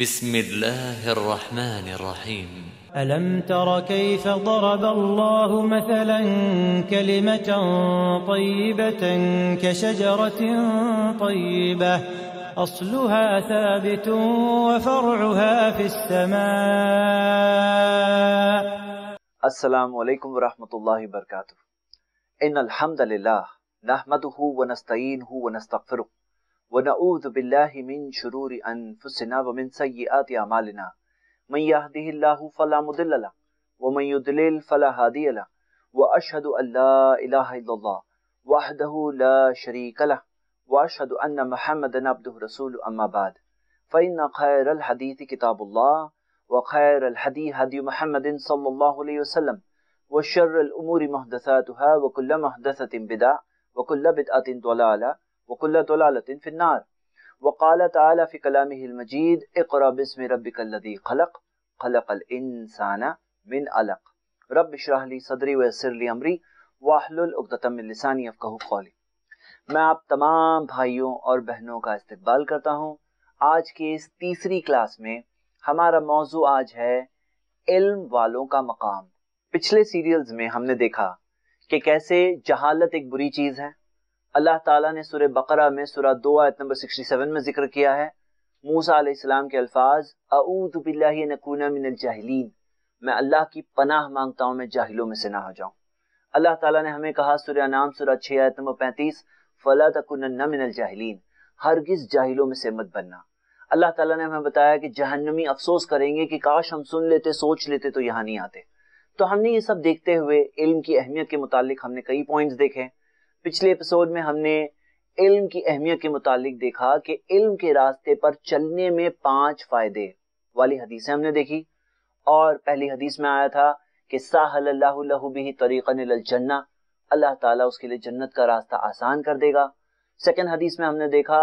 بسم الله الرحمن الرحيم ألم تر كيف ضرب الله مثلا كلمة طيبة كشجرة طيبة أصلها ثابت وفرعها في السماء السلام عليكم ورحمة الله وبركاته إن الحمد لله نحمده ونستعينه ونستغفره ونعوذ بالله من شرور أنفسنا ومن سيئات أعمالنا من يهده الله فلا مضل له ومن يضلل فلا هادي له وأشهد أن لا إله إلا الله وحده لا شريك له وأشهد أن محمدا عبده رسول أما بعد فإن خير الحديث كتاب الله وخير الحديث هدي محمد صلى الله عليه وسلم وشر الأمور محدثاتها وكل محدثة بدعة وكل بدعة ضلالة वकाल फ़ि खलक खलक इंसाना मिन अलक रब शराहली सदरी वसरली अमरी अफ़कहू कौली मैं आप तमाम भाइयों और बहनों का इस्तकबाल करता हूँ आज के इस तीसरी क्लास में हमारा मौजू आज है इल्म वालों का मकाम पिछले सीरियल्स में हमने देखा कि कैसे जहालत एक बुरी चीज़ है अल्लाह ताला ने सूर्य बकरा में सूरा दो आयत नंबर 67 में जिक्र किया है मूसा अलैहिस्सलाम के अल्फाज अऊद मैं अल्लाह की पनाह मांगता हूँ मैं जाहिलों में से ना हो जाऊँ अल्लाह ताला ने हमें कहा सूर्य नाम सूरा छः आयत नंबर पैंतीस फला तकुन्न हरगिज जाहिलों में से मत बनना अल्लाह ताला ने हमें बताया कि जहन्नमी अफसोस करेंगे कि काश हम सुन लेते सोच लेते तो यहाँ नहीं आते तो हमने ये सब देखते हुए इल्म की अहमियत के मुतालिक हमने कई पॉइंट्स देखे पिछले एपिसोड में हमने इल्म की अहमियत के मुतालिक देखा कि इल्म के रास्ते पर चलने में पांच फायदे वाली हदीसें हमने देखी और पहली हदीस में आया था कि साहल्लाहु अल्लाह ताला उसके लिए जन्नत का रास्ता आसान कर देगा सेकेंड हदीस में हमने देखा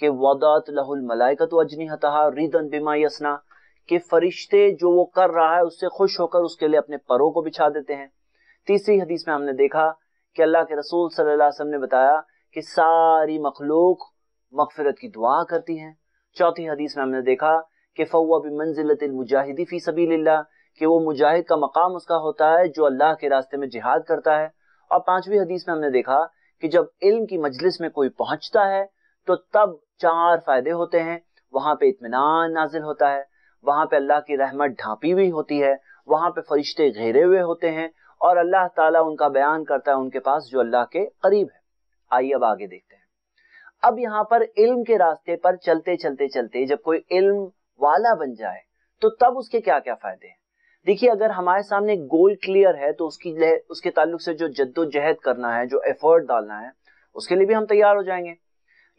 कि वदात लहुल मलाइकत अजनी हतहा रीदन बिमा यसना कि फरिश्ते जो वो कर रहा है उससे खुश होकर उसके लिए अपने परों को बिछा देते हैं तीसरी हदीस में हमने देखा कि अल्लाह के रसूल सल्लल्लाहु अलैहि वसल्लम ने बताया कि सारी मखलूक मगफरत की दुआ करती है चौथी हदीस में हमने देखा कि फ़वा मंजिलत मुजाहिदी फ़ी सभी कि वो मुजाहिद का मकाम उसका होता है जो अल्लाह के रास्ते में जिहाद करता है और पांचवी हदीस में हमने देखा कि जब इल्म की मजलिस में कोई पहुंचता है तो तब चार फायदे होते हैं वहां पे इतमान नाजिल होता है वहां पे अल्लाह की रहमत ढांपी हुई होती है वहां पे फरिश्ते घेरे हुए होते हैं और अल्लाह ताला उनका बयान करता है उनके पास जो अल्लाह के करीब है आइए अब आगे देखते हैं अब यहाँ पर इल्म के रास्ते पर चलते चलते चलते जब कोई इल्म वाला बन जाए तो तब उसके क्या क्या फायदे हैं देखिए अगर हमारे सामने गोल क्लियर है तो उसकी उसके ताल्लुक से जो जद्दोजहद करना है जो एफर्ट डालना है उसके लिए भी हम तैयार हो जाएंगे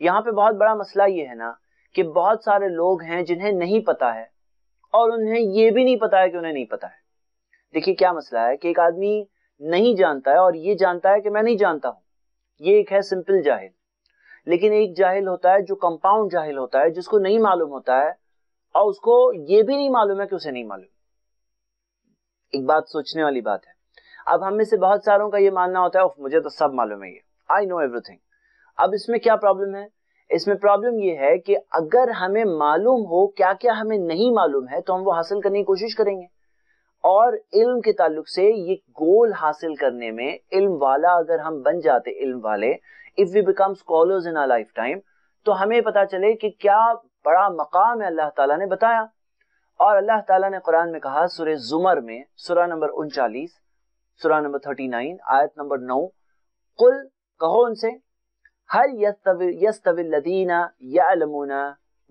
यहाँ पे बहुत बड़ा मसला ये है ना कि बहुत सारे लोग हैं जिन्हें नहीं पता है और उन्हें ये भी नहीं पता है कि उन्हें नहीं पता है देखिए क्या मसला है कि एक आदमी नहीं जानता है और ये जानता है कि मैं नहीं जानता हूं ये एक है सिंपल जाहिल लेकिन एक जाहिल होता है जो कंपाउंड जाहिल होता है जिसको नहीं मालूम होता है और उसको ये भी नहीं मालूम है कि उसे नहीं मालूम एक बात सोचने वाली बात है अब हम में से बहुत सारों का ये मानना होता है मुझे तो सब मालूम है ये आई नो एवरीथिंग अब इसमें क्या प्रॉब्लम है इसमें प्रॉब्लम यह है कि अगर हमें मालूम हो क्या क्या हमें नहीं मालूम है तो हम वो हासिल करने की कोशिश करेंगे और इल्म के ताल्लुक से ये गोल हासिल करने में इल्म वाला अगर हम बन जाते इल्म वाले if we become scholars in our life time तो हमें पता चले कि क्या बड़ा मकाम है अल्लाह ताला ने बताया और अल्लाह ताला ने कुरान में कहा सुरे जुमर में सुरा नंबर उनचालीस सुरा नंबर थर्टी नाइन आयत नंबर नौ कुल कहो उनसे हल लदीना या यस्तवीन यालमूना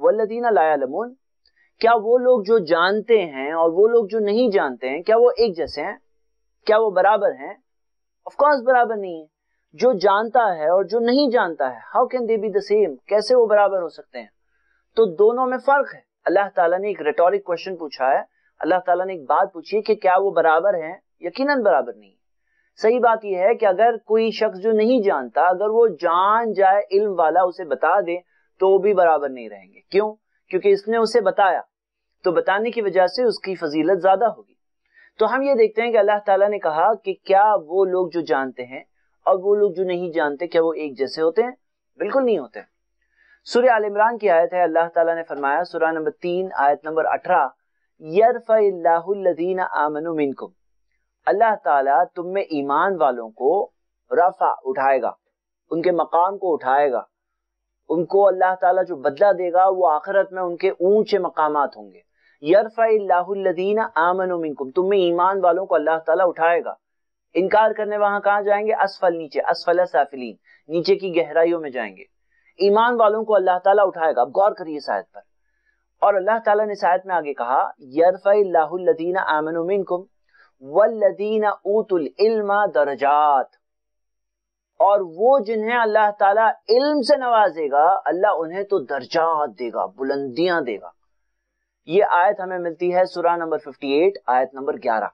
वल्लदीना लायालमून क्या वो लोग जो जानते हैं और वो लोग जो नहीं जानते हैं क्या वो एक जैसे हैं क्या वो बराबर हैं ऑफकोर्स बराबर नहीं है जो जानता है और जो नहीं जानता है how can they be the same कैसे वो बराबर हो सकते हैं तो दोनों में फर्क है अल्लाह ताला ने एक रेटोरिक क्वेश्चन पूछा है अल्लाह ताला ने एक बात पूछी है कि क्या वो बराबर हैं यकीनन बराबर नहीं सही बात यह है कि अगर कोई शख्स जो नहीं जानता अगर वो जान जाए इल्म वाला उसे बता दे तो वो भी बराबर नहीं रहेंगे क्यों क्योंकि इसने उसे बताया तो बताने की वजह से उसकी फजीलत ज्यादा होगी तो हम ये देखते हैं कि अल्लाह ताला ने कहा कि क्या वो लोग जो जानते हैं और वो लोग जो नहीं जानते क्या वो एक जैसे होते हैं बिल्कुल नहीं होते सूर्य आल इमरान की आयत है अल्लाह ताला ने फरमाया सूर्य नंबर तीन आयत नंबर अठारह यरफीन अल्लाह ताला तुम में ईमान वालों को रफा उठाएगा उनके मकाम को उठाएगा उनको अल्लाह ताला जो बदला देगा वो आखिरत में उनके ऊंचे मकामात होंगे यरफ़ीन आमनकुम तुम में ईमान वालों को अल्लाह ताला उठाएगा इनकार करने वहां कहा जाएंगे असफल नीचे असफल साफिलीन नीचे की गहराइयों में जाएंगे ईमान वालों को अल्लाह ताला उठाएगा अब गौर करिए शायद पर और अल्लाह ताला ने शायद में आगे कहा यरफ़ीन आमन वल्लदीन ऊतुल इल्मा दरजात और वो जिन्हें अल्लाह ताला इल्म से नवाजेगा अल्लाह उन्हें तो दर्जात देगा बुलंदियां देगा ये आयत हमें मिलती है सुरा नंबर 58 आयत नंबर 11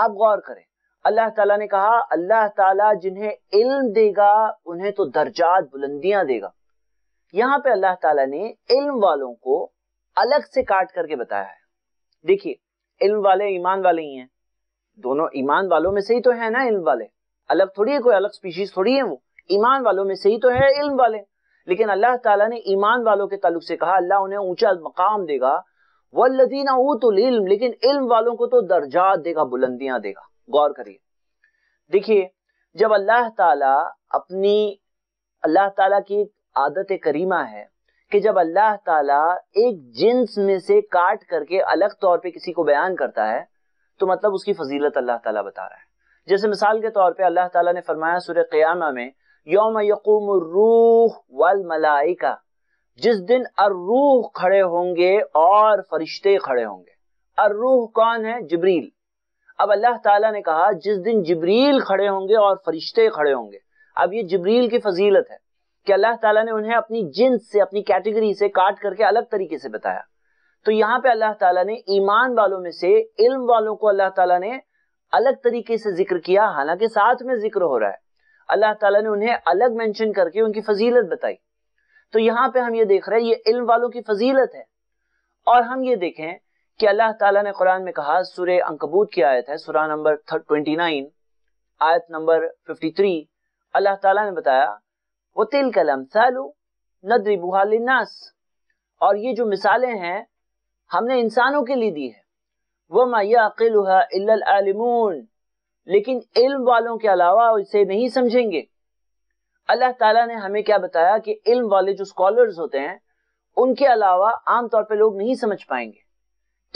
आप गौर करें अल्लाह ताला ने कहा अल्लाह ताला जिन्हें इल्म देगा उन्हें तो दर्जात बुलंदियां देगा यहाँ पे अल्लाह ताला ने इल्म वालों को अलग से काट करके बताया है देखिए इल्म वाले ईमान वाले ही हैं दोनों ईमान वालों में से ही तो है ना इल्म वाले अलग थोड़ी है कोई अलग स्पीशीज थोड़ी है वो ईमान वालों में से ही तो है इल्म वाले लेकिन अल्लाह ताला ने ईमान वालों के ताल्लुक से कहा अल्लाह उन्हें ऊंचा मकाम देगा वल्लजीना ऊतुल इल्म लेकिन इल्म वालों को तो दर्जात देगा बुलंदियां देगा गौर करिए देखिए जब अल्लाह ताला अपनी अल्लाह ताला की आदत करीमा है कि जब अल्लाह ताला एक जिन्स में से काट करके अलग तौर पे किसी को बयान करता है तो मतलब उसकी फजीलत अल्लाह ताला बता रहा है जैसे मिसाल के तौर पे अल्लाह ताला ने फरमाया सूर्य क़यामा में यौम यकूम रूह वल मलाइका जिस दिन अर्रूह खड़े होंगे और फरिश्ते खड़े होंगे अर्रूह कौन है जबरील अब अल्लाह ताला ने कहा जिस दिन जबरील खड़े होंगे और फरिश्ते खड़े होंगे अब ये जबरील की फजीलत है कि अल्लाह ताला ने उन्हें अपनी जिन्स से अपनी कैटेगरी से काट करके अलग तरीके से बताया तो यहाँ पे अल्लाह ताला ने ईमान वालों में से इल्म वालों को अल्लाह ताला ने अलग तरीके से जिक्र किया हालांकि साथ में जिक्र हो रहा है अल्लाह ताला ने उन्हें अलग मेंशन करके उनकी फजीलत बताई तो यहाँ पे हम ये देख रहे हैं ये इल्म वालों की फजीलत है और हम ये देखें कि अल्लाह ताला ने कुरान में कहा सुरे अंकबूत की आयत है सुरा नंबर ट्वेंटी नाइन आयत नंबर फिफ्टी थ्री अल्लाह ताला ने बताया वो तिल कलम सालू नदरी बुहालिनास और ये जो मिसालें हैं हमने इंसानों के लिए दी है वह मायाकिलमून लेकिन इल्म वालों के अलावा इसे नहीं समझेंगे अल्लाह ताला ने हमें क्या बताया कि इल्म वाले जो स्कॉलर्स होते हैं उनके अलावा आमतौर पर लोग नहीं समझ पाएंगे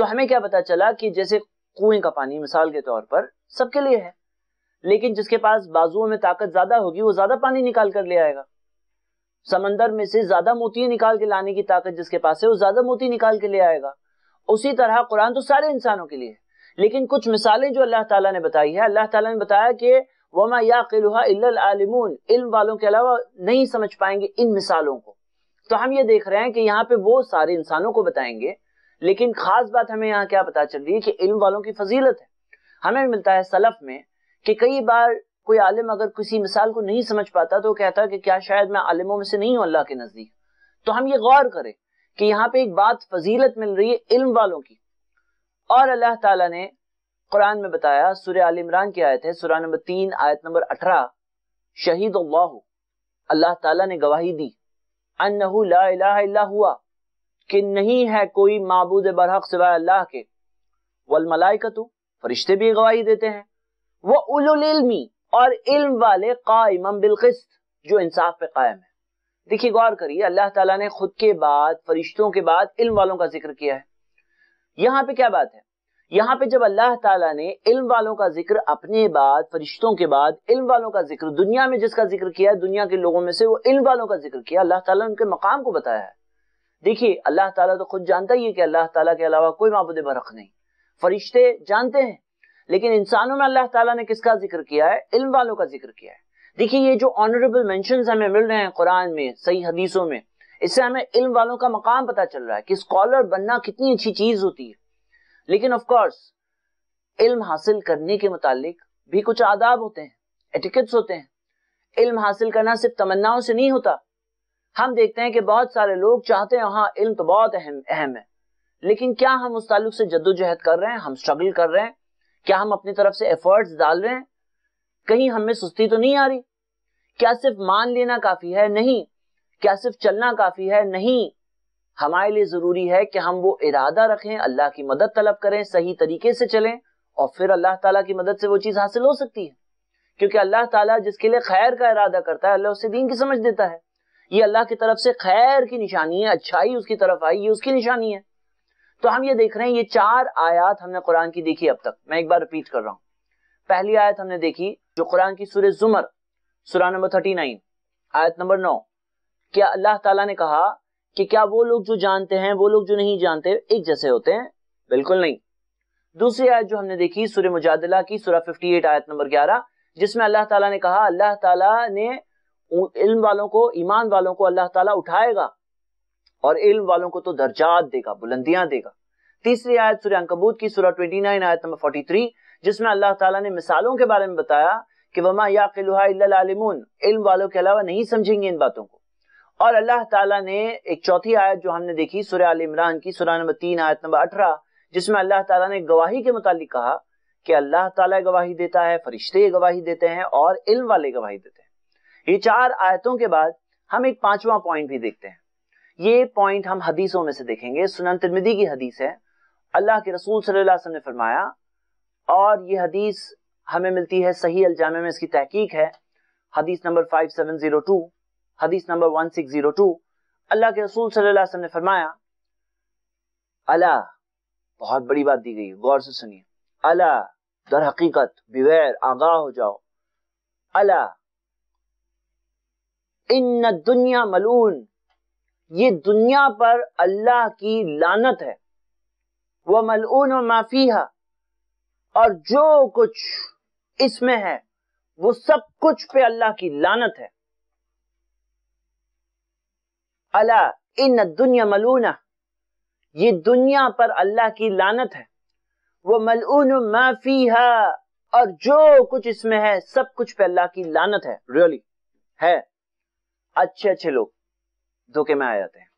तो हमें क्या पता चला कि जैसे कुएं का पानी मिसाल के तौर पर सबके लिए है लेकिन जिसके पास बाजुओं में ताकत ज्यादा होगी वो ज्यादा पानी निकाल कर ले आएगा समंदर में से ज्यादा मोती निकाल के लाने की ताकत जिसके पास है वो ज्यादा मोती निकाल के ले आएगा उसी तरह कुरान तो सारे इंसानों के लिए लेकिन कुछ मिसालें जो अल्लाह ताला ने बताई है अल्लाह ताला ने बताया कि वमा याकिलुहा इल्म वालों के अलावा नहीं समझ पाएंगे इन मिसालों को तो हम ये देख रहे हैं कि यहाँ पे वो सारे इंसानों को बताएंगे लेकिन खास बात हमें यहाँ क्या पता चल रही है कि इल्म वालों की फजीलत है हमें मिलता है सलफ में कि कई बार कोई आलिम अगर किसी मिसाल को नहीं समझ पाता तो कहता कि क्या शायद मैं आलिमों में से नहीं हूँ अल्लाह के नजदीक तो हम ये गौर करें कि यहाँ पे एक बात फजीलत मिल रही है इल्म वालों की और अल्लाह ताला ने कुरान में बताया सूर्य आल इमरान की आयत है सूर्य नंबर तीन आयत नंबर अठारह शहीद अल्लाह अल्लाह ताला ने गवाही दी ला हुआ कि नहीं है कोई माबूद बरहक सिवाय अल्लाह के वल मलाइकतु फरिश्ते भी गवाही देते हैं वह उलमी और इल्म वाले कायम बिलकिस्त जो इंसाफ पे कायम है देखिए गौर करिए अल्लाह ताला ने खुद के बाद फरिश्तों के बाद इल्म वालों का जिक्र किया है यहाँ पे क्या बात है यहाँ पे जब अल्लाह ताला ने इल्म वालों का जिक्र अपने बाद फरिश्तों के बाद इल्म वालों का जिक्र दुनिया में जिसका जिक्र किया है दुनिया के लोगों में से वो इल्म वालों का जिक्र किया अल्लाह ताला उनके मकाम को बताया है देखिए अल्लाह ताला तो खुद जानता ही है कि अल्लाह ताला के अलावा कोई मबूद बरख नहीं फरिश्ते जानते हैं लेकिन इंसानों में अल्लाह तला ने किसका जिक्र किया है इल्म वालों का जिक्र किया है देखिए ये जो ऑनरेबल मेंशन हमें मिल रहे हैं कुरान में सही हदीसों में इससे हमें इल्म वालों का मकाम पता चल रहा है कि स्कॉलर बनना कितनी अच्छी चीज होती है लेकिन ऑफ कोर्स इल्म हासिल करने के मुतालिक भी कुछ आदाब होते हैं एटिकेट्स होते हैं इल्म हासिल करना सिर्फ तमन्नाओं से नहीं होता हम देखते हैं कि बहुत सारे लोग चाहते हैं हाँ इल्म तो बहुत अहम अहम है लेकिन क्या हम उस ताल्लुक से जद्दोजहद कर रहे हैं हम स्ट्रगल कर रहे हैं क्या हम अपनी तरफ से एफर्ट्स डाल रहे हैं कहीं हमें सुस्ती तो नहीं आ रही क्या सिर्फ मान लेना काफी है नहीं क्या सिर्फ चलना काफी है नहीं हमारे लिए ज़रूरी है कि हम वो इरादा रखें अल्लाह की मदद तलब करें सही तरीके से चलें और फिर अल्लाह ताला की मदद से वो चीज़ हासिल हो सकती है क्योंकि अल्लाह ताला जिसके लिए खैर का इरादा करता है अल्लाह उसे दीन की समझ देता है ये अल्लाह की तरफ से खैर की निशानी है अच्छाई उसकी तरफ आई ये उसकी निशानी है तो हम ये देख रहे हैं ये चार आयात हमने कुरान की देखी अब तक मैं एक बार रिपीट कर रहा हूँ पहली आयत हमने देखी जो कुरान की सूर्य जुमर सुरा नंबर थर्टी नाइन आयत नंबर नौ क्या अल्लाह ताला ने कहा कि क्या वो लोग जो जानते हैं वो लोग जो नहीं जानते एक जैसे होते हैं बिल्कुल नहीं दूसरी आयत जो हमने देखी सूर्य मुजादला की सूर्य 58 आयत नंबर ग्यारह जिसमें अल्लाह तला ने कहा अल्लाह तला ने इल्म वालों को ईमान वालों को अल्लाह ताला उठाएगा और इल्म वालों को तो दर्जात देगा बुलंदियां देगा तीसरी आयत सूर्य अंकबूत की सूर्य 29 आयत नंबर 43 जिसमें अल्लाह ताला ने मिसालों के बारे में बताया कि वमा या इल्म वालों के अलावा नहीं समझेंगे इन बातों को और अल्लाह ताला ने एक चौथी आयत जो हमने देखी सुर आल इमरान की सुरह नंबर तीन आयत नंबर अठारह जिसमें अल्लाह ताला ने गवाही के मुतालिक कहा कि अल्लाह ताला गवाही देता है फरिश्ते गवाही देते हैं और इल्म वाले गवाही देते हैं ये चार आयतों के बाद हम एक पांचवा पॉइंट भी देखते हैं ये पॉइंट हम हदीसों में से देखेंगे सुनन तिरमिदी की हदीस है अल्लाह के रसूल सल्लल्लाहु अलैहि वसल्लम ने फरमाया और ये हदीस हमें मिलती है सही अलजामे में इसकी तहकीक है हदीस नंबर फाइव सेवन टू हदीस नंबर 1602 अल्लाह के रसूल सल्लल्लाहु अलैहि वसल्लम ने फरमाया अला बहुत बड़ी बात दी गई गौर से सुनिए अला दर हकीकत बिवैर आगाह हो जाओ अला इन दुनिया मलून ये दुनिया पर अल्लाह की लानत है वह मलून और माफिया और जो कुछ इसमें है वो सब कुछ पे अल्लाह की लानत है अला इन दुनिया मलूना ये दुनिया पर अल्लाह की लानत है वो मलून माफी और जो कुछ इसमें है सब कुछ पे अल्लाह की लानत है रियली है अच्छे अच्छे लोग धोखे में आ जाते हैं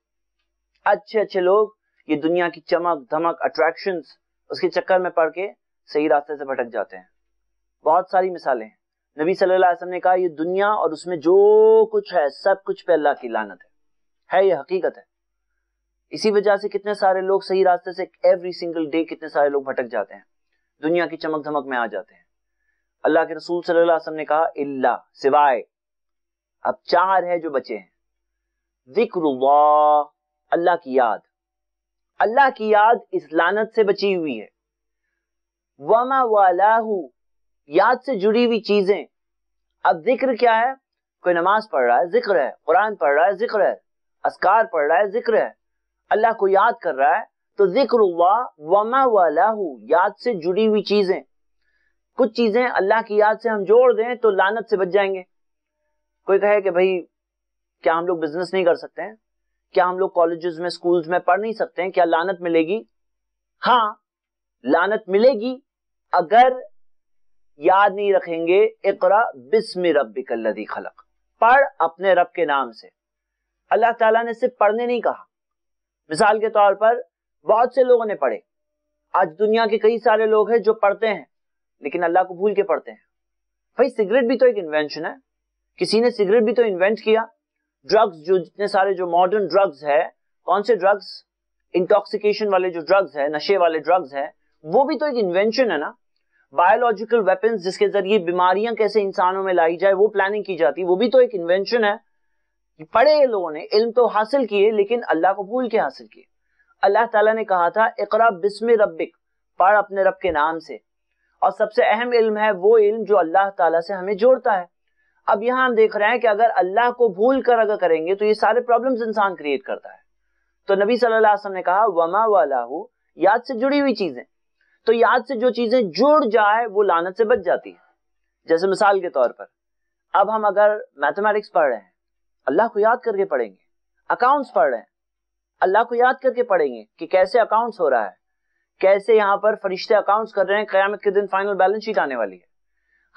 अच्छे अच्छे लोग ये दुनिया की चमक धमक अट्रैक्शन उसके चक्कर में पड़ के सही रास्ते से भटक जाते हैं बहुत सारी मिसालें हैं नबी सल्लल्लाहु अलैहि वसल्लम ने कहा ये दुनिया और उसमें जो कुछ है सब कुछ पे अल्लाह की लानत है है ये हकीकत है इसी वजह से कितने सारे लोग सही रास्ते से एवरी सिंगल डे कितने सारे लोग भटक जाते हैं दुनिया की चमक धमक में आ जाते हैं अल्लाह के रसूल सल्लाम ने कहा इल्ला सिवाय अब चार है जो बचे हैं जिक्र अल्लाह की याद अल्लाह की याद इस लानत से बची हुई है वमा वालाहू याद से जुड़ी हुई चीजें अब जिक्र क्या है कोई नमाज पढ़ रहा है जिक्र है कुरान पढ़ रहा है जिक्र है असकार पढ़ रहा है जिक्र है अल्लाह को याद कर रहा है तो जिक्र वमा वालाहू याद से जुड़ी हुई चीजें कुछ चीजें अल्लाह की याद से हम जोड़ दें तो लानत से बच जाएंगे कोई कहे कि भाई क्या हम लोग बिजनेस नहीं कर सकते हैं क्या हम लोग कॉलेजेस में स्कूल्स में पढ़ नहीं सकते हैं क्या लानत मिलेगी हाँ लानत मिलेगी अगर याद नहीं रखेंगे इकरा बिस्म रबी कल्लदी खलक पढ़ अपने रब के नाम से अल्लाह ताला ने सिर्फ पढ़ने नहीं कहा मिसाल के तौर पर बहुत से लोगों ने पढ़े आज दुनिया के कई सारे लोग हैं जो पढ़ते हैं लेकिन अल्लाह को भूल के पढ़ते हैं भाई सिगरेट भी तो एक इन्वेंशन है किसी ने सिगरेट भी तो इन्वेंट किया ड्रग्स जो जितने सारे जो मॉडर्न ड्रग्स है कौन से ड्रग्स इंटॉक्सिकेशन वाले जो ड्रग्स है नशे वाले ड्रग्स है वो भी तो एक इन्वेंशन है ना बायोलॉजिकल वेपन्स जिसके जरिए बीमारियां कैसे इंसानों में लाई जाए वो प्लानिंग की जाती है वो भी तो एक इन्वेंशन है पढ़े लोगों ने इल्म तो हासिल किए लेकिन अल्लाह को भूल के हासिल किए अल्लाह ताला ने कहा था इकरा बिस्म रबिक पढ़ अपने रब के नाम से और सबसे अहम इल्म है वो इल्म जो अल्लाह ताला से हमें जोड़ता है अब यहाँ हम देख रहे हैं कि अगर अल्लाह को भूल कर अगर करेंगे तो ये सारे प्रॉब्लम इंसान क्रिएट करता है तो नबी सल्लाम ने कहा वमा वालाहू याद से जुड़ी हुई चीजें तो याद से जो चीजें जुड़ जाए वो लानत से बच जाती है जैसे मिसाल के तौर पर अब हम अगर मैथमेटिक्स पढ़ रहे हैं अल्लाह को याद करके पढ़ेंगे अकाउंट्स पढ़ रहे हैं अल्लाह को याद करके पढ़ेंगे कि कैसे अकाउंट्स हो रहा है कैसे यहाँ पर फरिश्ते अकाउंट्स कर रहे हैं क्यामत के दिन फाइनल बैलेंस शीट आने वाली है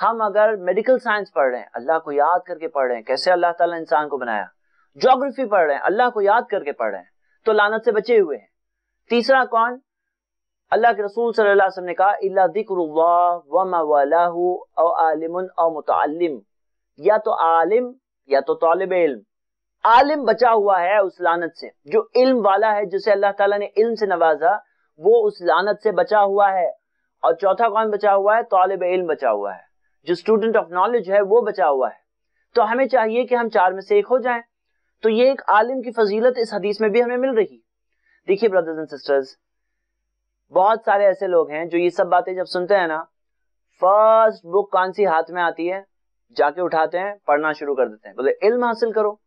हम अगर मेडिकल साइंस पढ़ रहे हैं अल्लाह को याद करके पढ़ रहे हैं कैसे अल्लाह ताला इंसान को बनाया जोग्राफी पढ़ रहे हैं अल्लाह को याद करके पढ़ रहे हैं तो लानत से बचे हुए हैं तीसरा कौन अल्लाह के रसूल सल्लल्लाहु ने कहा वाह या तो आलिम या तो तालब इल्म आलिम बचा हुआ है उस लानत से जो इल्म वाला है जिसे अल्लाह ताला ने इल्म से नवाजा वो उस लानत से बचा हुआ है और चौथा कौन बचा हुआ है तालब इल्म बचा हुआ है जो स्टूडेंट ऑफ नॉलेज है वो बचा हुआ है तो हमें चाहिए कि हम चार में से एक हो जाएं तो ये एक आलिम की फजीलत इस हदीस में भी हमें मिल रही देखिए ब्रदर्स एंड सिस्टर्स बहुत सारे ऐसे लोग हैं जो ये सब बातें जब सुनते हैं ना फर्स्ट बुक कौन सी हाथ में आती है जाके उठाते हैं पढ़ना शुरू कर देते हैं बोले इल्म हासिल करो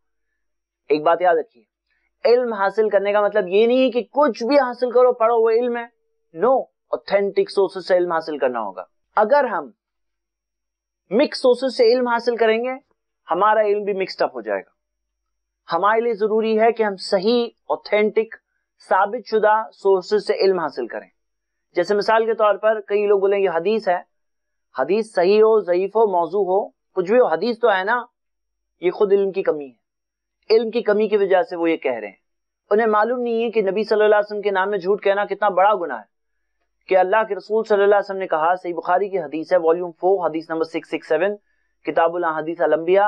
एक बात याद रखिए इल्म हासिल करने का मतलब ये नहीं है कि कुछ भी हासिल करो पढ़ो वो इल्म है नो ऑथेंटिक सोर्सेस से इल्म हासिल करना होगा अगर हम मिक्स सोर्सेस से इल्म हासिल करेंगे हमारा इल्म भी मिक्सड अप हो जाएगा हमारे लिए जरूरी है कि हम सही ऑथेंटिक साबित शुदा सोर्सेस से इल्म हासिल करें जैसे मिसाल के तौर पर कई लोग बोलेंगे हदीस है हदीस सही हो जयीफ हो मौजू हो कुछ भी हदीस तो है ना ये खुद इल्म की कमी है इल्म की कमी की वजह से वो ये कह रहे हैं उन्हें मालूम नहीं है कि नबी सल्लल्लाहु अलैहि वसल्लम के नाम में झूठ कहना कितना बड़ा गुना है कि अल्लाह के रसूल सल्लल्लाहु अलैहि वसल्लम ने कहा सही बुखारी की हदीस है वॉल्यूम फोर हदीस नंबर सिक्स सिक्स सेवन किताबुल हदीस अलम्बिया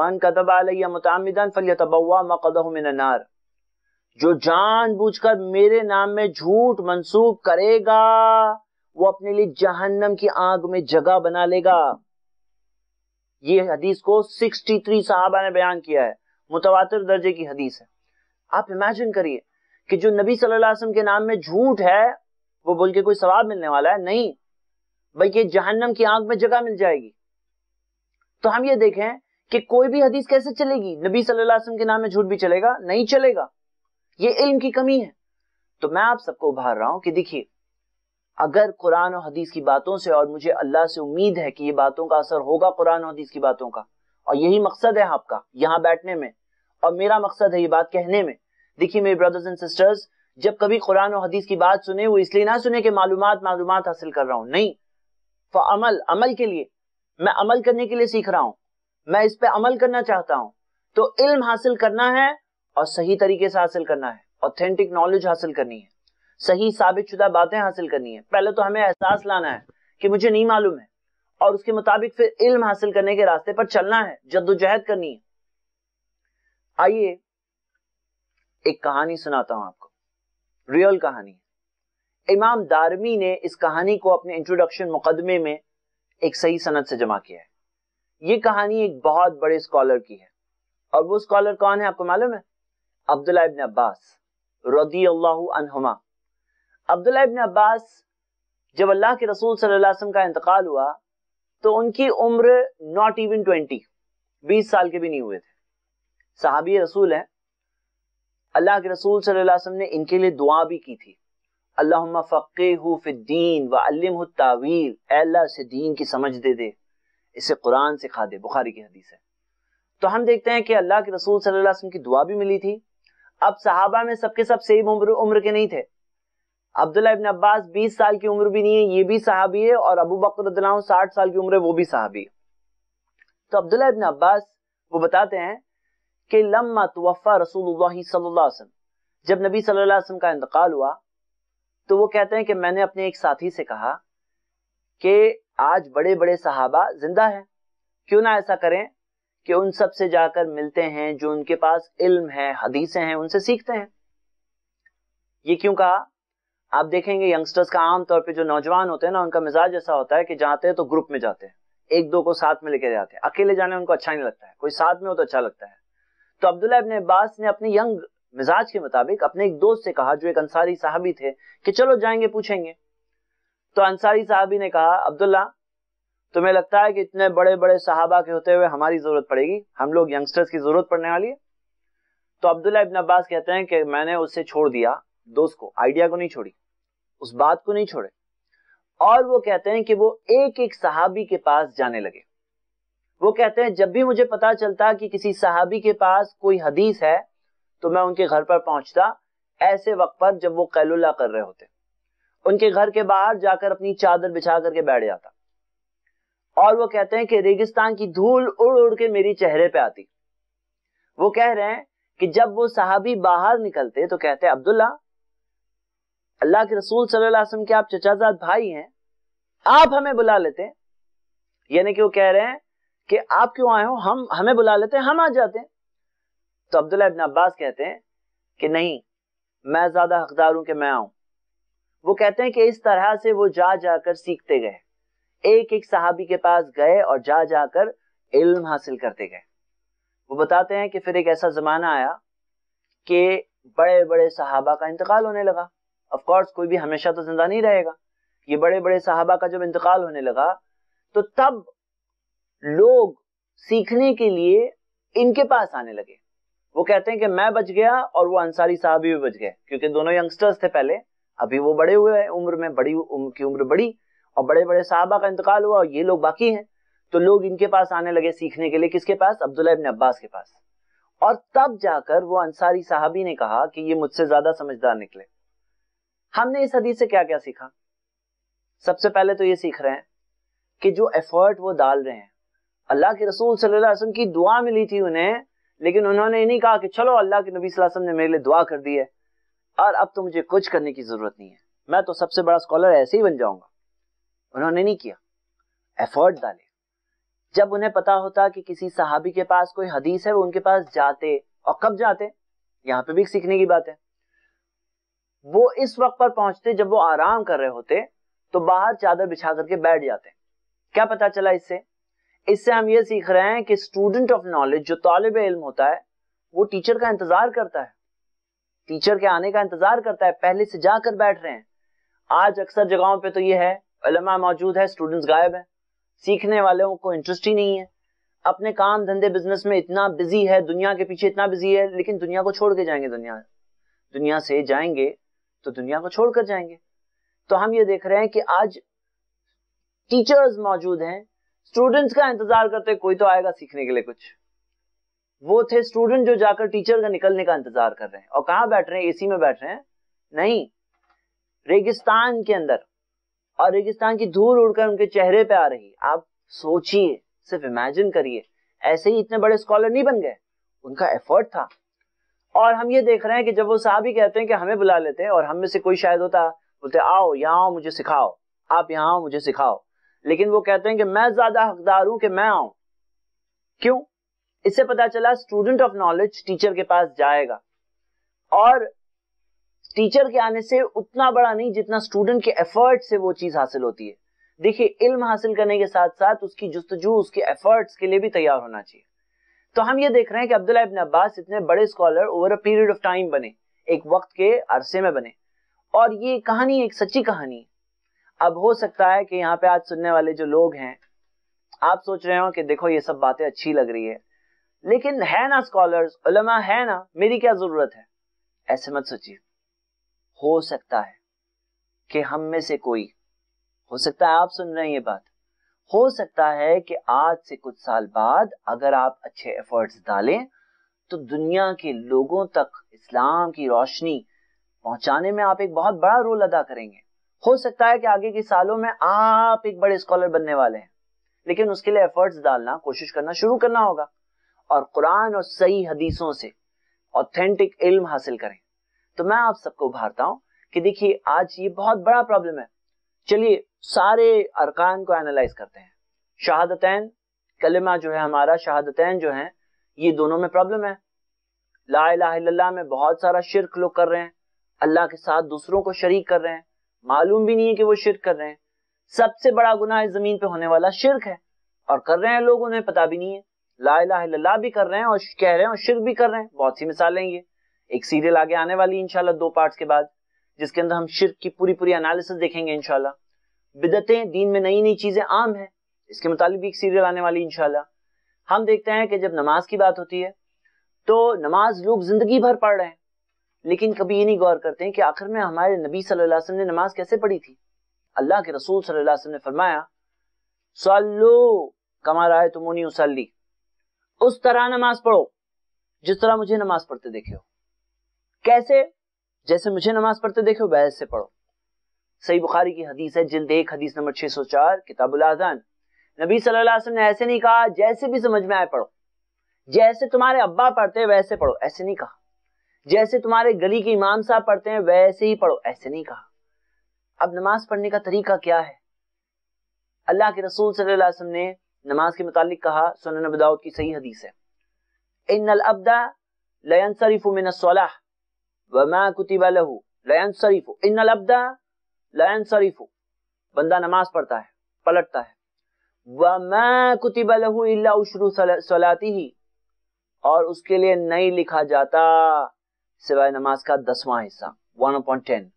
मन कदबा अलैया मुतामिदन फलियतबवा मकदहु मिननार जो जानबूझकर मेरे नाम में झूठ मंसूब करेगा वो अपने लिए जहन्नम की आग में जगह बना लेगा ये हदीस को 63 साहबा ने बयान किया है मुतवातर दर्जे की हदीस है आप इमेजिन करिए कि जो नबी सल्लल्लाहु के नाम में झूठ है वो बोल के कोई सवाब मिलने वाला है नहीं बल्कि जहन्नम की आंख में जगह मिल जाएगी तो हम ये देखें कि कोई भी हदीस कैसे चलेगी नबी सल्लल्लाहु के नाम में झूठ भी चलेगा नहीं चलेगा ये इल्म की कमी है तो मैं आप सबको उभार रहा हूं कि देखिए अगर कुरान और हदीस की बातों से और मुझे अल्लाह से उम्मीद है कि ये बातों का असर होगा कुरान और हदीस की बातों का और यही मकसद है आपका यहाँ बैठने में और मेरा मकसद है ये बात कहने में देखिए मेरे ब्रदर्स एंड सिस्टर्स जब कभी कुरान और हदीस की बात सुने वो इसलिए ना सुने कि मालूम मालूम हासिल कर रहा हूँ नहीं फॉर अमल अमल के लिए मैं अमल करने के लिए सीख रहा हूँ मैं इस पर अमल करना चाहता हूँ तो इल्म हासिल करना है और सही तरीके से हासिल करना है ऑथेंटिक नॉलेज हासिल करनी है सही साबित शुदा बातें हासिल करनी है पहले तो हमें एहसास लाना है कि मुझे नहीं मालूम है और उसके मुताबिक फिर इल्म हासिल करने के रास्ते पर चलना है जद्दोजहद करनी है आइए एक कहानी सुनाता हूं आपको रियल कहानी इमाम दारमी ने इस कहानी को अपने इंट्रोडक्शन मुकदमे में एक सही सनत से जमा किया है ये कहानी एक बहुत बड़े स्कॉलर की है और वो स्कॉलर कौन है आपको मालूम है अब्दुल्ला इब्न अब्बास रदी अल्लाह अनहुमा अब्दुल्ला इबन अब्बास जब अल्लाह के रसूल सल्लल्लाहु अलैहि वसल्लम का इंतकाल हुआ तो उनकी उम्र नॉट इवन ट्वेंटी बीस साल के भी नहीं हुए थे सहाबी रसूल हैं अल्लाह के रसूल सल्लल्लाहु अलैहि वसल्लम ने इनके लिए दुआ भी की थी अल्लाह फ़कीन व तावील अल्लाह से दीन की समझ दे दे इसे कुरान सिखा दे बुखारी की हदीस है तो हम देखते हैं कि अल्लाह के रसूल सल्लल्लाहु अलैहि वसल्लम की दुआ भी मिली थी अब सहाबा में सबके सब सेम उम्र उम्र के नहीं थे अब्दुल्ला इब्न अब्बास 20 साल की उम्र भी नहीं है ये भी साहबी है और अबू बकर साठ साल की उम्र है वो भी साहबी तो अब्दुल्ला इब्न अब्बास वो बताते हैं कि लम्मा तवफ़ा रसूल सल्लाम जब नबी सल्लल्लाहु का इंतकाल हुआ तो वो कहते हैं कि मैंने अपने एक साथी से कहा कि आज बड़े बड़े सहाबा जिंदा है क्यों ना ऐसा करें कि उन सब से जाकर मिलते हैं जो उनके पास इल्म है हदीसें हैं उनसे सीखते हैं ये क्यों कहा आप देखेंगे यंगस्टर्स का आमतौर पे जो नौजवान होते हैं ना उनका मिजाज ऐसा होता है कि जाते हैं तो ग्रुप में जाते हैं एक दो को साथ में लेके जाते हैं अकेले जाने उनको अच्छा नहीं लगता है कोई साथ में हो तो अच्छा लगता है तो अब्दुल्ला इबन अब्बास ने अपने यंग मिजाज के मुताबिक अपने एक दोस्त से कहा जो एक अंसारी साहबी थे कि चलो जाएंगे पूछेंगे तो अंसारी साहबी ने कहा अब्दुल्ला तुम्हें लगता है कि इतने बड़े बड़े साहबा के होते हुए हमारी जरूरत पड़ेगी हम लोग यंगस्टर्स की जरूरत पड़ने वाली है तो अब्दुल्ला इबन अब्बास कहते हैं कि मैंने उससे छोड़ दिया दोस्त को आइडिया को नहीं छोड़ी उस बात को नहीं छोड़े और वो कहते हैं कि वो एक एक सहाबी के पास जाने लगे वो कहते हैं जब भी मुझे पता चलता कि किसी सहाबी के पास कोई हदीस है तो मैं उनके घर पर पहुंचता ऐसे वक्त पर जब वो कैलुल्ला कर रहे होते उनके घर के बाहर जाकर अपनी चादर बिछा करके बैठ जाता और वो कहते हैं कि रेगिस्तान की धूल उड़ उड़ के मेरी चेहरे पे आती वो कह रहे हैं कि जब वो साहबी बाहर निकलते तो कहते अब्दुल्ला अल्लाह के रसूल सल्लल्लाहु अलैहि वसल्लम के आप चचाजाद भाई हैं आप हमें बुला लेते हैं यानी कि वो कह रहे हैं कि आप क्यों आए हो हम हमें बुला लेते हैं हम आ जाते हैं तो अब्दुल्ला इबन अब्बास कहते हैं कि नहीं मैं ज्यादा हकदार हूं कि मैं आऊं वो कहते हैं कि इस तरह से वो जा जाकर सीखते गए एक एक सहाबी के पास गए और जा जाकर इल्म हासिल करते गए वो बताते हैं कि फिर एक ऐसा जमाना आया कि बड़े बड़े सहाबा का इंतकाल होने लगा ऑफ कोई भी हमेशा तो जिंदा नहीं रहेगा ये बड़े बड़े साहबा का जब इंतकाल होने लगा तो तब लोग सीखने के लिए इनके पास आने लगे वो कहते हैं कि मैं बच गया और वो अंसारी साहब भी बच गए क्योंकि दोनों यंगस्टर्स थे पहले अभी वो बड़े हुए हैं उम्र में बड़ी उम्र की उम्र बड़ी और बड़े बड़े साहबा का इंतकाल हुआ और ये लोग बाकी हैं तो लोग इनके पास आने लगे सीखने के लिए किसके पास अब्दुल्ला इबन अब्बास के पास और तब जाकर वो अंसारी साहबी ने कहा कि ये मुझसे ज्यादा समझदार निकले हमने इस हदीस से क्या क्या सीखा सबसे पहले तो ये सीख रहे हैं कि जो एफर्ट वो डाल रहे हैं अल्लाह के रसूल सल्लल्लाहु अलैहि वसल्लम की दुआ मिली थी उन्हें लेकिन उन्होंने ये नहीं कहा कि चलो अल्लाह के नबी सल्लल्लाहु अलैहि वसल्लम ने मेरे लिए दुआ कर दी है और अब तो मुझे कुछ करने की जरूरत नहीं है मैं तो सबसे बड़ा स्कॉलर ऐसे ही बन जाऊंगा उन्होंने नहीं किया एफर्ट डाले जब उन्हें पता होता कि किसी साहबी के पास कोई हदीस है वो उनके पास जाते और कब जाते यहाँ पे भी सीखने की बात है वो इस वक्त पर पहुंचते जब वो आराम कर रहे होते तो बाहर चादर बिछा करके बैठ जाते क्या पता चला इससे इससे हम ये सीख रहे हैं कि स्टूडेंट ऑफ नॉलेज जो तालब इल्म होता है वो टीचर का इंतजार करता है टीचर के आने का इंतजार करता है पहले से जाकर बैठ रहे हैं आज अक्सर जगहों पे तो ये है मौजूद है स्टूडेंट्स गायब है सीखने वालों को इंटरेस्ट ही नहीं है अपने काम धंधे बिजनेस में इतना बिजी है दुनिया के पीछे इतना बिजी है लेकिन दुनिया को छोड़ के जाएंगे दुनिया दुनिया से जाएंगे तो दुनिया को छोड़कर जाएंगे तो हम ये देख रहे हैं कि आज टीचर्स मौजूद हैं स्टूडेंट्स का इंतजार करते कोई तो आएगा सीखने के लिए कुछ वो थे स्टूडेंट जो जाकर टीचर का निकलने का इंतजार कर रहे हैं और कहा बैठ रहे हैं एसी में बैठ रहे हैं नहीं रेगिस्तान के अंदर और रेगिस्तान की धूल उड़कर उनके चेहरे पे आ रही है आप सोचिए सिर्फ इमेजिन करिए ऐसे ही इतने बड़े स्कॉलर नहीं बन गए उनका एफर्ट था और हम ये देख रहे हैं कि जब वो साहब ही कहते हैं कि हमें बुला लेते हैं और हम में से कोई शायद होता बोलते आओ यहाँ आओ मुझे सिखाओ आप यहाँ आओ मुझे सिखाओ लेकिन वो कहते हैं कि मैं ज्यादा हकदार हूं कि मैं आऊं क्यों इससे पता चला स्टूडेंट ऑफ नॉलेज टीचर के पास जाएगा और टीचर के आने से उतना बड़ा नहीं जितना स्टूडेंट के एफर्ट से वो चीज हासिल होती है देखिए इल्म हासिल करने के साथ साथ उसकी जस्तजू उसके एफर्ट्स के लिए भी तैयार होना चाहिए तो हम ये देख रहे हैं कि अब्दुल्ला इबन अब्बास इतने बड़े scholar over a period of time बने एक वक्त के अरसे में बने और ये कहानी एक सच्ची कहानी अब हो सकता है कि यहाँ पे आज सुनने वाले जो लोग हैं आप सोच रहे हो कि देखो ये सब बातें अच्छी लग रही है लेकिन है ना स्कॉलर्स उलमा है ना मेरी क्या जरूरत है ऐसे मत सोचिए हो सकता है कि हम में से कोई हो सकता है आप सुन रहे हैं ये बात हो सकता है कि आज से कुछ साल बाद अगर आप अच्छे एफर्ट्स डालें तो दुनिया के लोगों तक इस्लाम की रोशनी पहुंचाने में आप एक बहुत बड़ा रोल अदा करेंगे हो सकता है कि आगे के सालों में आप एक बड़े स्कॉलर बनने वाले हैं लेकिन उसके लिए एफर्ट्स डालना कोशिश करना शुरू करना होगा और कुरान और सही हदीसों से ऑथेंटिक इल्म हासिल करें तो मैं आप सबको उभारता हूं कि देखिए आज ये बहुत बड़ा प्रॉब्लम है चलिए सारे अरकान को एनालाइज करते हैं शहादतैन कलमा जो है हमारा शहादतैन जो है ये दोनों में प्रॉब्लम है ला इलाहा में बहुत सारा शिरक लोग कर रहे हैं अल्लाह के साथ दूसरों को शरीक कर रहे हैं मालूम भी नहीं है कि वो शिरक कर रहे हैं सबसे बड़ा गुनाह इस जमीन पे होने वाला शिरक है और कर रहे हैं लोग उन्हें पता भी नहीं है ला इलाहा भी कर रहे हैं और कह रहे हैं और शिरक भी कर रहे हैं बहुत सी मिसालें ये एक सीरियल आगे आने वाली इंशाल्लाह दो पार्ट्स के बाद जिसके अंदर हम शिरक की पूरी पूरी एनालिसिस देखेंगे इंशाल्लाह बिदतें दीन में नई नई चीजें आम है इसके मुताबिक भी एक सीरियल आने वाली इनशाला हम देखते हैं कि जब नमाज की बात होती है तो नमाज लोग जिंदगी भर पढ़ रहे हैं लेकिन कभी ये नहीं गौर करते हैं कि आखिर में हमारे नबी सल्लल्लाहु अलैहि वसल्लम ने नमाज कैसे पढ़ी थी अल्लाह के रसूल सल्लल्लाहु अलैहि वसल्लम ने फरमाया सल्लो कमा रहा है तुमोनी उसली उस तरह नमाज पढ़ो जिस तरह मुझे नमाज पढ़ते देखे हो कैसे जैसे मुझे नमाज पढ़ते देखे हो वैसे पढ़ो सही बुखारी की हदीस है जिल्द एक हदीस नंबर 604 किताबुल आजान नबी सल्लल्लाहु अलैहि वसल्लम ने ऐसे नहीं कहा जैसे भी समझ में आए पढ़ो जैसे तुम्हारे अब्बा पढ़ते हैं वैसे पढ़ो ऐसे नहीं कहा जैसे तुम्हारे गली के इमाम साहब पढ़ते हैं वैसे ही पढ़ो ऐसे नहीं कहा अब नमाज पढ़ने का तरीका क्या है अल्लाह के रसूल सल्लल्लाहु अलैहि वसल्लम ने नमाज के मुतालिक कहा सुनन अबदाउद की सही हदीस है इन अब्दा लयन शरीफ मिन वमा कुतिबा लहू लयन शरीफ इन अबदा लयन शरीफू बंदा नमाज पढ़ता है पलटता है मैं कुतिब लहू उशरू सलाती ही और उसके लिए नहीं लिखा जाता सिवाय नमाज का दसवां हिस्सा one point ten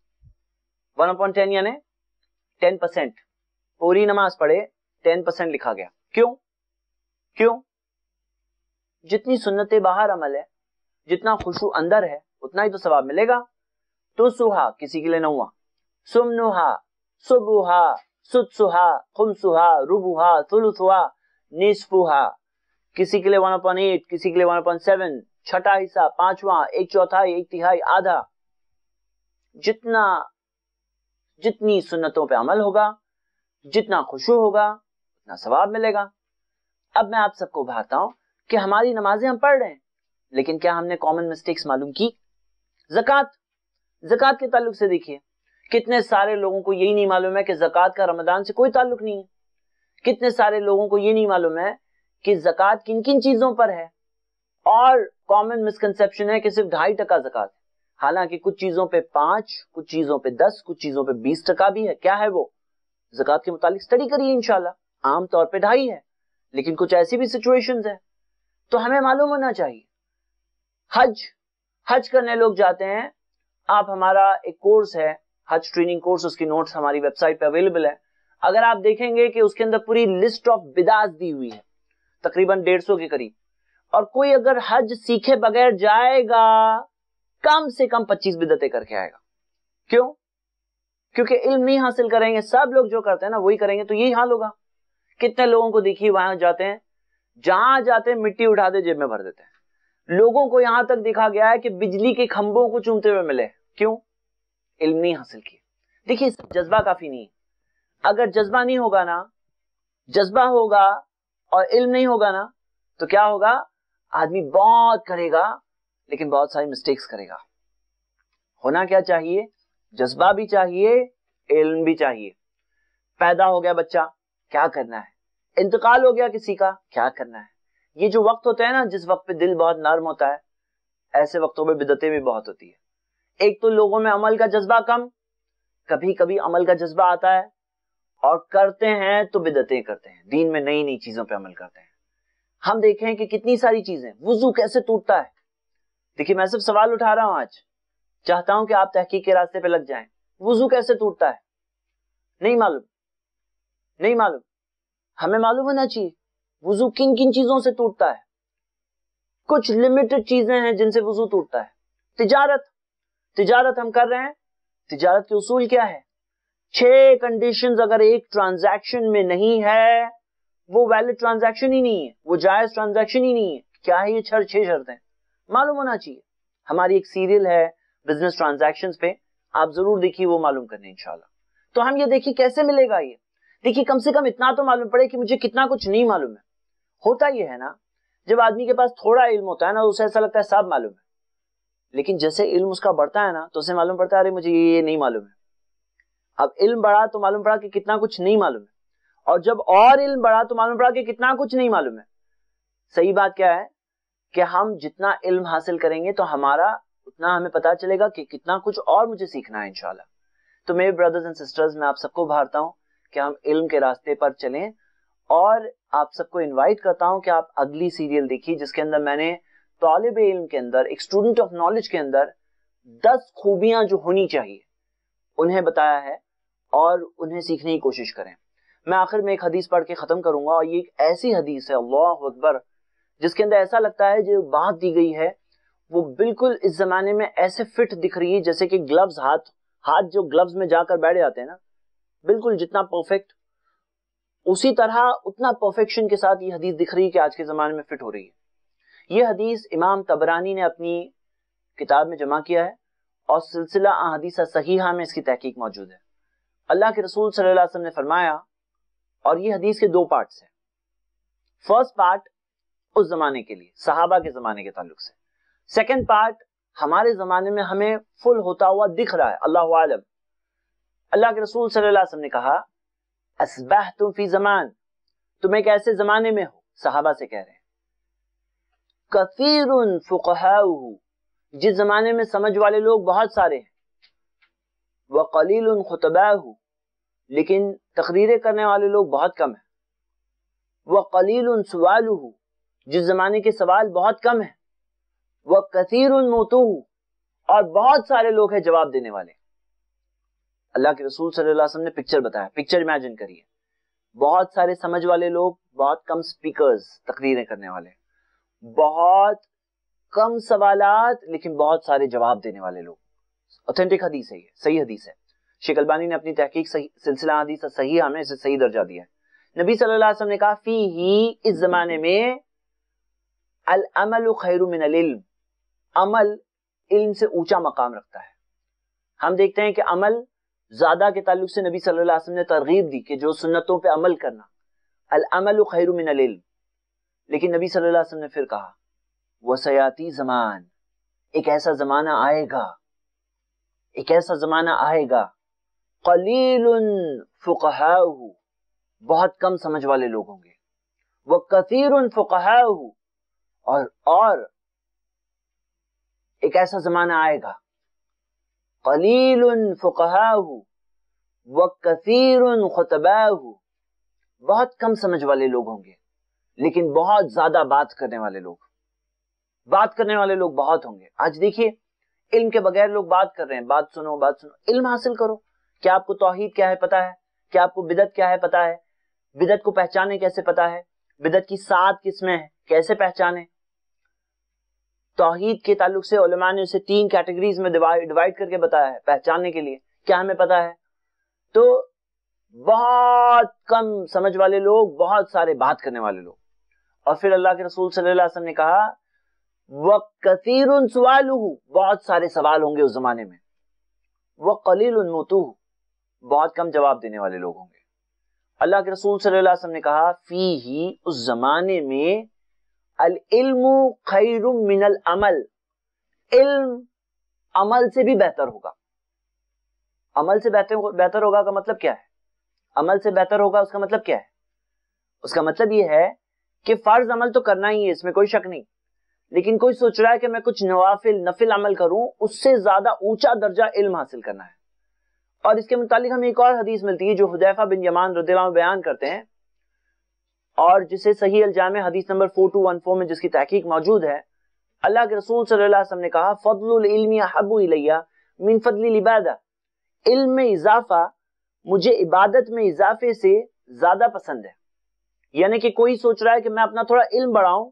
one point ten यानी टेन परसेंट पूरी नमाज पढ़े टेन परसेंट लिखा गया क्यों क्यों जितनी सुन्नत बाहर अमल है जितना खुशू अंदर है उतना ही तो सवाब मिलेगा तो सुहा किसी के लिए न हुआ सुमनुहा सुबुहा सुत्सुहा खुमसुहा रुबुहा तुलुसुहा निसफुहा किसी के लिए वन पॉइंट एट किसी के लिए वन पॉइंट सेवन छठा हिस्सा पांचवा एक चौथाई एक तिहाई आधा जितना जितनी सुन्नतों पे अमल होगा जितना खुशू होगा उतना सवाब मिलेगा अब मैं आप सबको भाता हूं कि हमारी नमाजें हम पढ़ रहे हैं लेकिन क्या हमने कॉमन मिस्टेक्स मालूम की जकत जकत के तालुक से देखिए कितने सारे लोगों को यही नहीं मालूम है कि जक़ात का रमदान से कोई ताल्लुक नहीं है कितने सारे लोगों को ये नहीं मालूम है कि जक़ात किन किन चीज़ों पर है और कॉमन मिसकनसेप्शन है कि सिर्फ ढाई टका जक़ात हालांकि कुछ चीज़ों पे पांच कुछ चीज़ों पे दस कुछ चीज़ों पे बीस टका भी है क्या है वो जक़ात के मुतालिक स्टडी करिए आम आमतौर पर ढाई है लेकिन कुछ ऐसी भी सिचुएशन है तो हमें मालूम होना चाहिए हज हज करने लोग जाते हैं आप हमारा एक कोर्स है हज ट्रेनिंग कोर्स उसकी नोट्स हमारी वेबसाइट पे अवेलेबल है अगर आप देखेंगे कि उसके अंदर पूरी लिस्ट ऑफ बिदास दी हुई है तकरीबन डेढ़ सौ के करीब और कोई अगर हज सीखे बगैर जाएगा कम से कम पच्चीस बिदतें करके आएगा क्यों क्योंकि इल्म नहीं हासिल करेंगे सब लोग जो करते हैं ना वही करेंगे तो यही हाल होगा कितने लोगों को देखिए वहां जाते हैं जहां जाते हैं मिट्टी दे जेब में भर देते हैं लोगों को यहां तक देखा गया है कि बिजली के खंभों को चूमते हुए मिले क्यों इल्म नहीं हासिल किया देखिए जज्बा काफी नहीं है अगर जज्बा नहीं होगा ना जज्बा होगा और इल्म नहीं होगा ना तो क्या होगा आदमी बहुत करेगा लेकिन बहुत सारी मिस्टेक्स करेगा होना क्या चाहिए जज्बा भी चाहिए इल्म भी चाहिए पैदा हो गया बच्चा क्या करना है इंतकाल हो गया किसी का क्या करना है ये जो वक्त होता है ना जिस वक्त पे दिल बहुत नर्म होता है ऐसे वक्तों में बिदतें भी बहुत होती है एक तो लोगों में अमल का जज्बा कम कभी कभी अमल का जज्बा आता है और करते हैं तो बिदतें करते हैं दीन में नई नई चीजों पर अमल करते हैं हम देखें कि कितनी सारी चीजें वजू कैसे टूटता है देखिए मैं सिर्फ सवाल उठा रहा हूं आज चाहता हूं कि आप तहकीक के रास्ते पे लग जाएं वजू कैसे टूटता है नहीं मालूम नहीं मालूम हमें मालूम होना चाहिए वजू किन किन चीजों से टूटता है कुछ लिमिटेड चीजें हैं जिनसे वजू टूटता है तिजारत तिजारत हम कर रहे हैं तिजारत के उसूल क्या है छह कंडीशंस अगर एक ट्रांजैक्शन में नहीं है वो वैलिड ट्रांजैक्शन ही नहीं है वो जायज ट्रांजैक्शन ही नहीं है क्या है ये छह छह शर्तें मालूम होना चाहिए हमारी एक सीरियल है बिजनेस ट्रांजेक्शन पे आप जरूर देखिए वो मालूम करने इंशाल्लाह तो हम ये देखिए कैसे मिलेगा ये देखिए कम से कम इतना तो मालूम पड़े कि मुझे कितना कुछ नहीं मालूम है होता ये है ना जब आदमी के पास थोड़ा इल्म होता है ना उसे ऐसा लगता है सब मालूम है लेकिन जैसे इल्म उसका बढ़ता है ना तो उसे मालूम पड़ता है अरे मुझे ये ये नहीं मालूम है अब इल्म बढ़ा तो मालूम पड़ा कि कितना कुछ नहीं मालूम है और जब और इल्म बढ़ा तो मालूम पड़ा कि कितना कुछ नहीं मालूम है सही बात क्या है कि हम जितना इल्म हासिल करेंगे तो हमारा उतना हमें पता चलेगा कि कितना कुछ और मुझे सीखना है इनशाला तो मेरे ब्रदर्स एंड सिस्टर्स मैं आप सबको भारता हूँ कि हम इल्म के रास्ते पर चलें और आप सबको इनवाइट करता हूँ कि आप अगली सीरियल देखिए जिसके अंदर मैंने तालब इम के अंदर एक स्टूडेंट ऑफ नॉलेज के अंदर दस खूबियां जो होनी चाहिए उन्हें बताया है और उन्हें सीखने की कोशिश करें मैं आखिर में एक हदीस पढ़ के ख़त्म करूंगा और ये एक ऐसी हदीस है अल्लाह अकबर जिसके अंदर ऐसा लगता है जो बात दी गई है वो बिल्कुल इस ज़माने में ऐसे फिट दिख रही है जैसे कि ग्लव्स हाथ हाथ जो ग्लव्स में जाकर बैठ जाते हैं ना बिल्कुल जितना परफेक्ट उसी तरह उतना परफेक्शन के साथ ये हदीस दिख रही है कि आज के ज़माने में फिट हो रही है ये हदीस इमाम तबरानी ने अपनी किताब में जमा किया है और सिलसिला सही सहीहा में इसकी तहकीक मौजूद है अल्लाह के रसूल सल्लल्लाहु अलैहि वसल्लम ने फरमाया और ये हदीस के दो पार्ट्स हैं फर्स्ट पार्ट उस जमाने के लिए सहाबा के जमाने के ताल्लुक से सेकेंड पार्ट हमारे जमाने में हमें फुल होता हुआ दिख रहा है अल्लाह आलम अल्लाह के रसूल सल्लल्लाहु अलैहि वसल्लम ने कहा असबह तुम फी जमान तुम एक ऐसे जमाने में हो सहाबा से कह रहे हैं कसीर फुकहा जिस ज़माने में समझ वाले लोग बहुत सारे हैं वह कलील खुतबा लेकिन तकरीरें करने वाले लोग बहुत कम हैं वह कलील सवाल जिस ज़माने के सवाल बहुत कम हैं वह कसीर मोतू और बहुत सारे लोग हैं जवाब देने वाले अल्लाह के रसूल सल्लल्लाहु ने पिक्चर बताया पिक्चर इमेजिन करिए बहुत सारे समझ वाले लोग बहुत कम स्पीकर्स तकरीरें करने वाले हैं बहुत कम सवालात लेकिन बहुत सारे जवाब देने वाले लोग ऑथेंटिक हदीस है ये सही हदीस है शेख अल्बानी ने अपनी तहकीक सिलसिला हदीस सही हमें इसे सही दर्जा दिया है नबी सल्लल्लाहु अलैहि वसल्लम ने कहा फी ही इस जमाने में अल अमल खैर मिन इल्म अमल इल्म से ऊंचा मकाम रखता है हम देखते हैं कि अमल ज्यादा के ताल्लुक से नबी सल्लल्लाहु अलैहि वसल्लम ने तरगीब दी कि जो सुन्नतों पे अमल करना अल अमल खैर मिन इल्म लेकिन नबी सल्लल्लाहु अलैहि वसल्लम ने फिर कहा वसयाती जमान एक ऐसा जमाना आएगा एक ऐसा जमाना आएगा कलील फुकहाहू बहुत कम समझ वाले लोग होंगे वह कतीर फुकहाहू और और एक ऐसा जमाना आएगा कलील फुकहाहू व कसीर खुतबाहू बहुत कम समझ वाले लोग होंगे लेकिन बहुत ज्यादा बात करने वाले लोग बात करने वाले लोग बहुत होंगे आज देखिए इल्म के बगैर लोग बात कर रहे हैं बात सुनो बात सुनो इल्म हासिल करो क्या आपको तोहहीद क्या है पता है क्या आपको बिदत क्या है पता है बिदत को पहचाने कैसे पता है बिदत की सात किस्में हैं कैसे पहचाने तोहहीद के ताल्लुक से उलमा ने उसे तीन कैटेगरीज में डिवाइड करके बताया है पहचानने के लिए क्या हमें पता है तो बहुत कम समझ वाले लोग बहुत सारे बात करने वाले लोग और फिर अल्लाह के रसूल सल्लल्लाहु ने कहा वह कतीर सवाल बहुत सारे सवाल होंगे उस जमाने में वह कलील मुतूह बहुत कम जवाब देने वाले लोग होंगे अल्लाह के रसूल सल्लल्लाहु ने कहा फी ही उस जमाने में अल इल्म खैर मिनल अमल इल्म अमल से भी बेहतर होगा अमल से बेहतर बेहतर होगा का मतलब क्या है अमल से बेहतर होगा उसका मतलब क्या है उसका मतलब यह है कि फर्ज अमल तो करना ही है इसमें कोई शक नहीं लेकिन कोई सोच रहा है कि मैं कुछ नवाफिल नफिल अमल करूं उससे ज्यादा ऊंचा दर्जा इल्म हासिल करना है और इसके मुतालिक हमें एक और हदीस मिलती है जो हुदैफा बिन यमान रदिला बयान करते हैं और जिसे सही अल्जाम हदीस number four two one four में जिसकी तहकीक मौजूद है अल्लाह के रसूल सल्लल्लाहु ने कहा फजलमी हबू इलैया मिन फजली लिबादा इल्म में इजाफा मुझे इबादत में इजाफे से ज्यादा पसंद है यानी कि कोई सोच रहा है कि मैं अपना थोड़ा इल्म बढ़ाऊं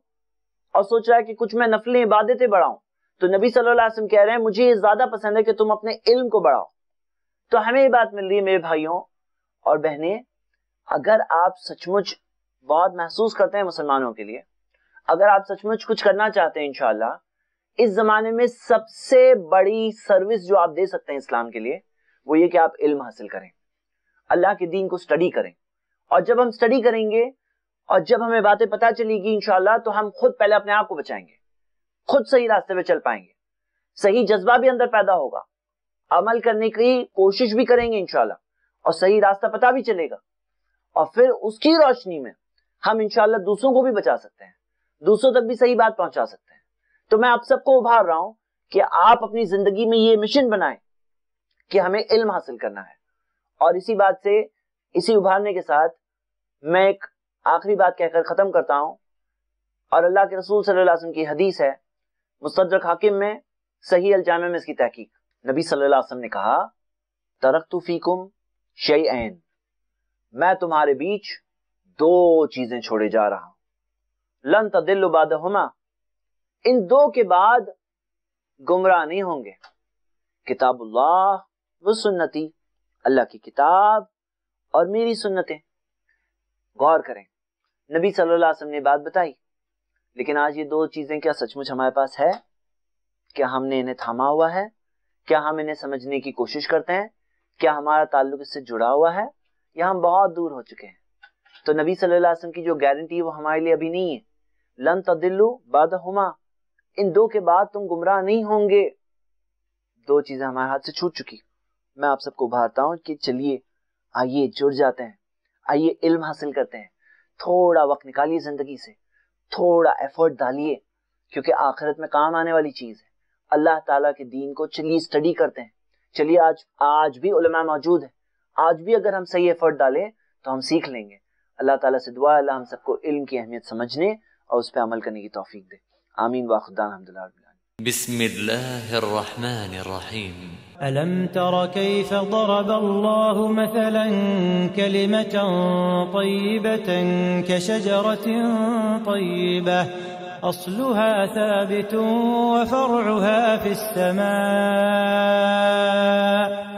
और सोच रहा है कि कुछ मैं नफली इबादतें बढ़ाऊं तो नबी सल्लल्लाहु अलैहि वसल्लम कह रहे हैं मुझे ये ज्यादा पसंद है कि तुम अपने इल्म को बढ़ाओ तो हमें ये बात मिल रही है मेरे भाइयों और बहनें अगर आप सचमुच बहुत महसूस करते हैं मुसलमानों के लिए अगर आप सचमुच कुछ करना चाहते हैं इनशाला इस जमाने में सबसे बड़ी सर्विस जो आप दे सकते हैं इस्लाम के लिए वो ये कि आप इल्म हासिल करें अल्लाह के दीन को स्टडी करें और जब हम स्टडी करेंगे और जब हमें बातें पता चलेगी इनशाला तो हम खुद पहले अपने आप को बचाएंगे खुद सही रास्ते पे चल पाएंगे सही जज्बा भी अंदर पैदा होगा अमल करने की कोशिश भी करेंगे इनशाला और सही रास्ता पता भी चलेगा और फिर उसकी रोशनी में हम इनशाला दूसरों को भी बचा सकते हैं दूसरों तक भी सही बात पहुंचा सकते हैं तो मैं आप सबको उभार रहा हूं कि आप अपनी जिंदगी में ये मिशन बनाए कि हमें इल्म हासिल करना है और इसी बात से इसी उभारने के साथ मैं एक आखिरी बात कहकर ख़त्म करता हूँ और अल्लाह के रसूल सल्लल्लाहु अलैहि वसल्लम की हदीस है मुस्तर हाकिम में सही अलजाम में इसकी तहकीक नबी सल्लल्लाहु अलैहि वसल्लम ने कहा तरक्तु फीकुम एन मैं तुम्हारे बीच दो चीजें छोड़े जा रहा हूं लन तदिल उबादहुमा इन दो के बाद गुमराह नहीं होंगे किताबुल्लाह व सुन्नती अल्लाह की किताब और मेरी सुन्नतें गौर करें नबी सल्लल्लाहु वसल्लम ने बात बताई लेकिन आज ये दो चीजें क्या सचमुच हमारे पास है क्या हमने इन्हें थामा हुआ है क्या हम इन्हें समझने की कोशिश करते हैं क्या हमारा ताल्लुक इससे जुड़ा हुआ है या हम बहुत दूर हो चुके हैं तो नबी सल्लासम की जो गारंटी है वो हमारे लिए अभी नहीं है लन तदिल्लु बाद हुमा इन दो के बाद तुम गुमराह नहीं होंगे दो चीजें हमारे हाथ से छूट चुकी मैं आप सबको उभारता हूँ कि चलिए आइए जुड़ जाते हैं आइए इल्म हासिल करते हैं थोड़ा वक्त निकालिए ज़िंदगी से थोड़ा एफर्ट डालिए क्योंकि आखिरत में काम आने वाली चीज़ है अल्लाह ताला के दीन को चलिए स्टडी करते हैं चलिए आज आज भी उलमा मौजूद है आज भी अगर हम सही एफर्ट डालें तो हम सीख लेंगे अल्लाह ताला से दुआ अल्लाह हम सबको इल्म की अहमियत समझने और उस पर अमल करने की तोफीक दे आमीन वाखुदा अलहमदिल्ला بسم الله الرحمن الرحيم ألم تر كيف ضرب الله مثلا كلمة طيبة كشجرة طيبة أصلها ثابت وفرعها في السماء